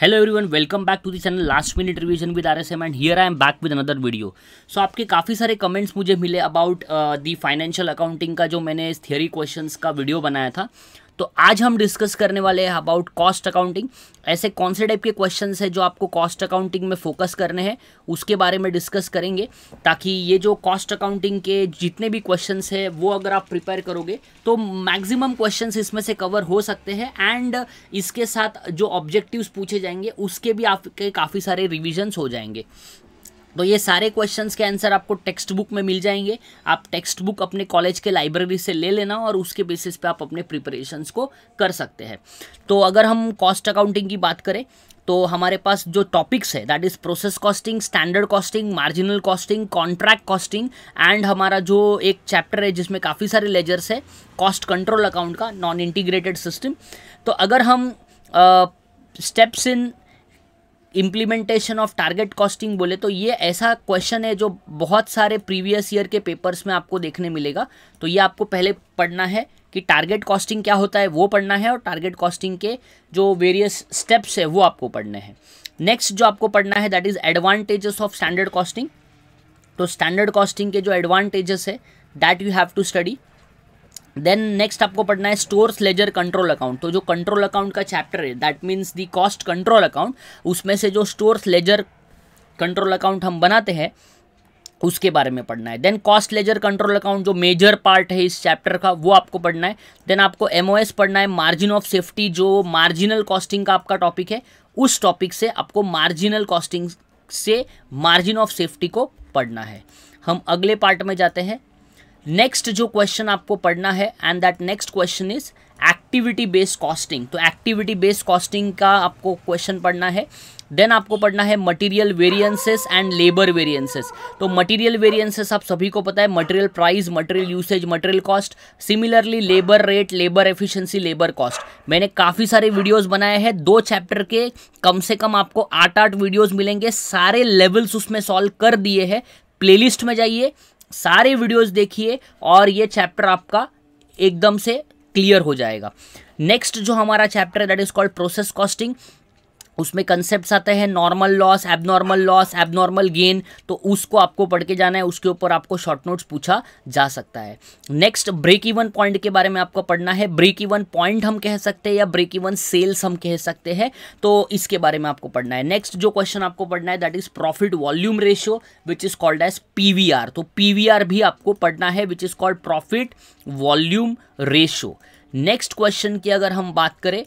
hello everyone welcome back to the channel last minute revision with R S M and here I am back with another video so आपके काफ़ी सारे comments मुझे मिले about the financial accounting का जो मैंने इस theory questions का वीडियो बनाया था तो आज हम डिस्कस करने वाले हैं अबाउट कॉस्ट अकाउंटिंग ऐसे कौन से टाइप के क्वेश्चन है जो आपको कॉस्ट अकाउंटिंग में फोकस करने हैं उसके बारे में डिस्कस करेंगे ताकि ये जो कॉस्ट अकाउंटिंग के जितने भी क्वेश्चन है वो अगर आप प्रिपेयर करोगे तो मैक्सिमम क्वेश्चन इसमें से कवर हो सकते हैं एंड इसके साथ जो ऑब्जेक्टिव पूछे जाएंगे उसके भी आपके काफ़ी सारे रिविजन्स हो जाएंगे तो ये सारे क्वेश्चंस के आंसर आपको टेक्स्ट बुक में मिल जाएंगे आप टेक्स्ट बुक अपने कॉलेज के लाइब्रेरी से ले लेना और उसके बेसिस पे आप अपने प्रिपरेशंस को कर सकते हैं तो अगर हम कॉस्ट अकाउंटिंग की बात करें तो हमारे पास जो टॉपिक्स है that is process costing standard costing marginal costing contract costing and हमारा जो एक चैप्टर है जिसमें काफ़ी सारे लेजर्स है कॉस्ट कंट्रोल अकाउंट का नॉन इंटीग्रेटेड सिस्टम तो अगर हम steps in implementation of target costing बोले तो ये ऐसा क्वेश्चन है जो बहुत सारे प्रीवियस ईयर के पेपर्स में आपको देखने मिलेगा तो ये आपको पहले पढ़ना है कि टारगेट कॉस्टिंग क्या होता है वो पढ़ना है और टारगेट कॉस्टिंग के जो वेरियस स्टेप्स है वो आपको पढ़ने हैं नेक्स्ट जो आपको पढ़ना है that is advantages of standard costing तो स्टैंडर्ड कॉस्टिंग के जो एडवांटेजेस है that you have to study then next आपको पढ़ना है स्टोर्स लेजर कंट्रोल अकाउंट तो जो कंट्रोल अकाउंट का चैप्टर है that means the cost control account उसमें से जो स्टोर्स लेजर कंट्रोल अकाउंट हम बनाते हैं उसके बारे में पढ़ना है then cost ledger control account जो मेजर पार्ट है इस चैप्टर का वो आपको पढ़ना है देन आपको एमओएस पढ़ना है मार्जिन ऑफ सेफ्टी जो मार्जिनल कॉस्टिंग का आपका टॉपिक है उस टॉपिक से आपको मार्जिनल कॉस्टिंग से मार्जिन ऑफ सेफ्टी को पढ़ना है हम अगले पार्ट में जाते हैं नेक्स्ट जो क्वेश्चन आपको पढ़ना है and that next question is activity based costing तो एक्टिविटी बेस्ड कॉस्टिंग का आपको क्वेश्चन पढ़ना है देन आपको पढ़ना है material variances and labour variances तो मटेरियल वेरिएंसेस आप सभी को पता है material price material usage material cost similarly labour rate labour efficiency labour cost मैंने काफ़ी सारे वीडियोस बनाए हैं दो चैप्टर के कम से कम आपको आठ आठ वीडियोस मिलेंगे सारे लेवल्स उसमें सॉल्व कर दिए हैं प्लेलिस्ट में जाइए सारे वीडियोस देखिए और ये चैप्टर आपका एकदम से क्लियर हो जाएगा नेक्स्ट जो हमारा चैप्टर है that is called process costing उसमें कंसेप्ट आते हैं normal loss abnormal loss abnormal gain तो उसको आपको पढ़ के जाना है उसके ऊपर आपको शॉर्ट नोट्स पूछा जा सकता है नेक्स्ट ब्रेक इवन पॉइंट के बारे में आपको पढ़ना है ब्रेक इवन पॉइंट हम कह सकते हैं या ब्रेक इवन सेल्स हम कह सकते हैं तो इसके बारे में आपको पढ़ना है नेक्स्ट जो क्वेश्चन आपको पढ़ना है that is profit volume ratio which is called as P तो पी भी आपको पढ़ना है which is called profit volume ratio next question की अगर हम बात करें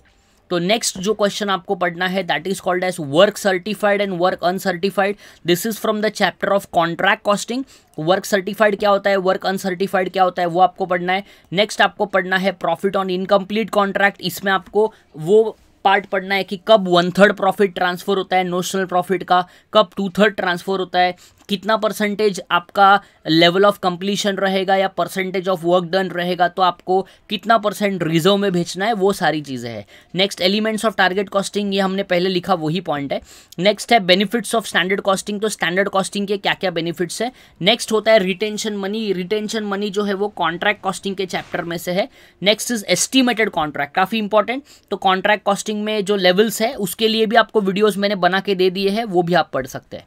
तो नेक्स्ट जो क्वेश्चन आपको पढ़ना है that is called as work certified and work uncertified this is from the chapter of contract costing work certified क्या होता है वर्क अनसर्टिफाइड क्या होता है वो आपको पढ़ना है नेक्स्ट आपको पढ़ना है प्रॉफिट ऑन इनकम्प्लीट कॉन्ट्रैक्ट इसमें आपको वो पार्ट पढ़ना है कि कब वन थर्ड प्रॉफिट ट्रांसफर होता है नोशनल प्रॉफिट का कब टू थर्ड ट्रांसफर होता है कितना परसेंटेज आपका लेवल ऑफ कंप्लीशन रहेगा या परसेंटेज ऑफ वर्क डन रहेगा तो आपको कितना परसेंट रिजर्व में भेजना है वो सारी चीज़ें हैं next elements of target costing ये हमने पहले लिखा वही पॉइंट है नेक्स्ट है बेनिफिट्स ऑफ स्टैंडर्ड कॉस्टिंग तो स्टैंडर्ड कॉस्टिंग के क्या क्या बेनिफिट्स है नेक्स्ट होता है रिटेंशन मनी रिटेंशन मनी जो है वो कॉन्ट्रैक्ट कॉस्टिंग के चैप्टर में से है नेक्स्ट इज एस्टिमेटेड कॉन्ट्रैक्ट काफ़ी इंपॉर्टेंट तो कॉन्ट्रैक्ट कॉस्टिंग में जो लेवल्स है उसके लिए भी आपको वीडियोज़ मैंने बना के दे दिए हैं वो भी आप पढ़ सकते हैं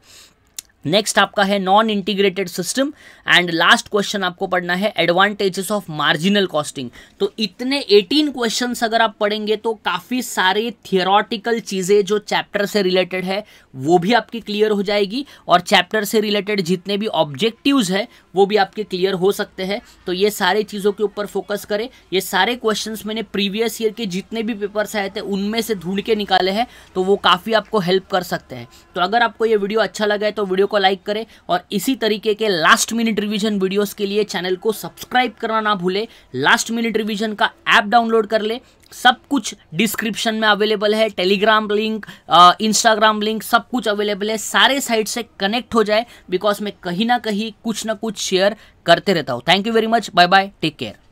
नेक्स्ट आपका है non integrated system and last question आपको पढ़ना है एडवांटेजेस ऑफ मार्जिनल कॉस्टिंग तो इतने 18 क्वेश्चंस अगर आप पढ़ेंगे तो काफ़ी सारे थियोरटिकल चीज़ें जो चैप्टर से रिलेटेड है वो भी आपकी क्लियर हो जाएगी और चैप्टर से रिलेटेड जितने भी ऑब्जेक्टिव्स है वो भी आपके क्लियर हो सकते हैं तो ये सारे चीज़ों के ऊपर फोकस करें ये सारे क्वेश्चन मैंने प्रीवियस ईयर के जितने भी पेपर्स आए थे उनमें से ढूंढ के निकाले हैं तो वो काफ़ी आपको हेल्प कर सकते हैं तो अगर आपको ये वीडियो अच्छा लगा है तो वीडियो को लाइक करें और इसी तरीके के लास्ट मिनट रिविजन वीडियोस के लिए चैनल को सब्सक्राइब करना ना भूले लास्ट मिनट रिविजन का ऐप डाउनलोड कर ले सब कुछ डिस्क्रिप्शन में अवेलेबल है टेलीग्राम लिंक इंस्टाग्राम लिंक सब कुछ अवेलेबल है सारे साइट से कनेक्ट हो जाए बिकॉज मैं कहीं ना कहीं कुछ ना कुछ शेयर करते रहता हूँ thank you very much bye bye take care